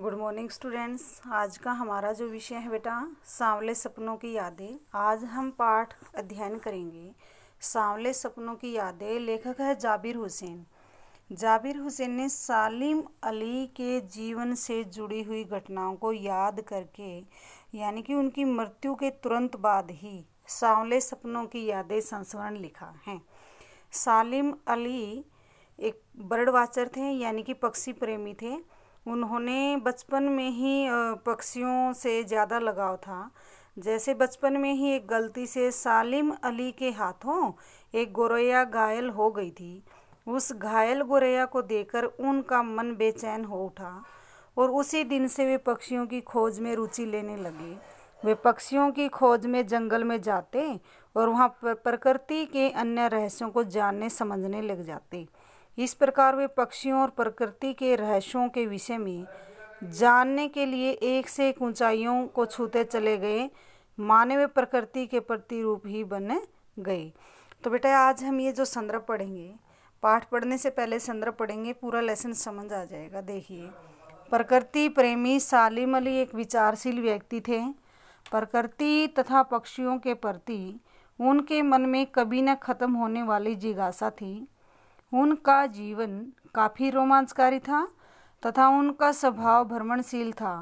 good morning students आज का हमारा जो विषय है बेटा सांवले सपनों की यादें आज हम पाठ अध्ययन करेंगे सांवले सपनों की यादें लेखक है जाबिर हुसैन जाबिर हुसैन ने सालिम अली के जीवन से जुड़ी हुई घटनाओं को याद करके यानी कि उनकी मृत्यु के तुरंत बाद ही सांवले सपनों की यादें संस्मरण लिखा है सालिम अली एक बर्ड वाचर थे यानी कि पक्षी प्रेमी थे उन्होंने बचपन में ही पक्षियों से ज़्यादा लगाव था जैसे बचपन में ही एक गलती से सालिम अली के हाथों एक गोरैया घायल हो गई थी उस घायल गोरैया को देखकर उनका मन बेचैन हो उठा और उसी दिन से वे पक्षियों की खोज में रुचि लेने लगे वे पक्षियों की खोज में जंगल में जाते और वहाँ प्रकृति के अन्य रहस्यों को जानने समझने लग जाते इस प्रकार वे पक्षियों और प्रकृति के रहस्यों के विषय में जानने के लिए एक से एक ऊंचाइयों को छूते चले गए माने वे प्रकृति के प्रतिरूप ही बन गए तो बेटा आज हम ये जो संदर्भ पढ़ेंगे पाठ पढ़ने से पहले संदर्भ पढ़ेंगे पूरा लेसन समझ आ जाएगा देखिए प्रकृति प्रेमी सालिम अली एक विचारशील व्यक्ति थे प्रकृति तथा पक्षियों के प्रति उनके मन में कभी न खत्म होने वाली जिज्ञासा थी उनका जीवन काफ़ी रोमांचकारी था तथा उनका स्वभाव भ्रमणशील था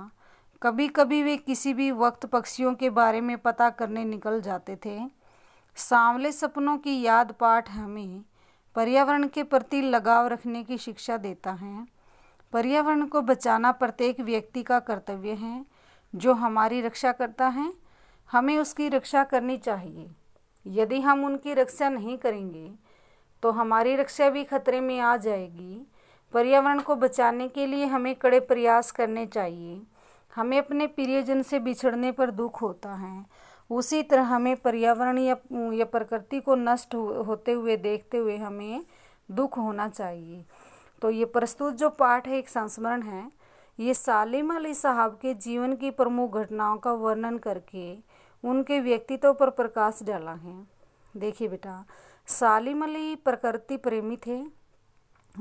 कभी कभी वे किसी भी वक्त पक्षियों के बारे में पता करने निकल जाते थे सांवले सपनों की याद पाठ हमें पर्यावरण के प्रति लगाव रखने की शिक्षा देता है पर्यावरण को बचाना प्रत्येक व्यक्ति का कर्तव्य है जो हमारी रक्षा करता है हमें उसकी रक्षा करनी चाहिए यदि हम उनकी रक्षा नहीं करेंगे तो हमारी रक्षा भी खतरे में आ जाएगी पर्यावरण को बचाने के लिए हमें कड़े प्रयास करने चाहिए हमें अपने प्रियजन से बिछड़ने पर दुख होता है उसी तरह हमें पर्यावरण या या प्रकृति को नष्ट होते हुए देखते हुए हमें दुख होना चाहिए तो ये प्रस्तुत जो पाठ है एक संस्मरण है ये सालिम अली साहब के जीवन की प्रमुख घटनाओं का वर्णन करके उनके व्यक्तित्व पर प्रकाश डाला है देखिए बेटा सालिम अली प्रकृति प्रेमी थे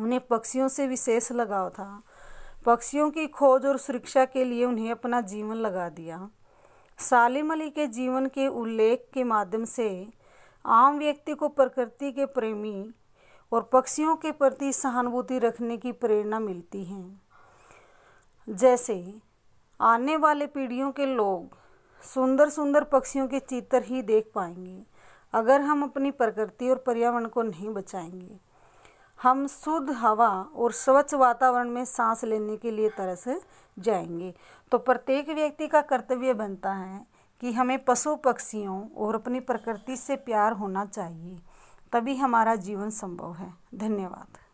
उन्हें पक्षियों से विशेष लगाव था पक्षियों की खोज और सुरक्षा के लिए उन्हें अपना जीवन लगा दिया सालिम अली के जीवन के उल्लेख के माध्यम से आम व्यक्ति को प्रकृति के प्रेमी और पक्षियों के प्रति सहानुभूति रखने की प्रेरणा मिलती है जैसे आने वाले पीढ़ियों के लोग सुंदर सुंदर पक्षियों के चित्र ही देख पाएंगे अगर हम अपनी प्रकृति और पर्यावरण को नहीं बचाएंगे हम शुद्ध हवा और स्वच्छ वातावरण में सांस लेने के लिए तरस जाएंगे तो प्रत्येक व्यक्ति का कर्तव्य बनता है कि हमें पशु पक्षियों और अपनी प्रकृति से प्यार होना चाहिए तभी हमारा जीवन संभव है धन्यवाद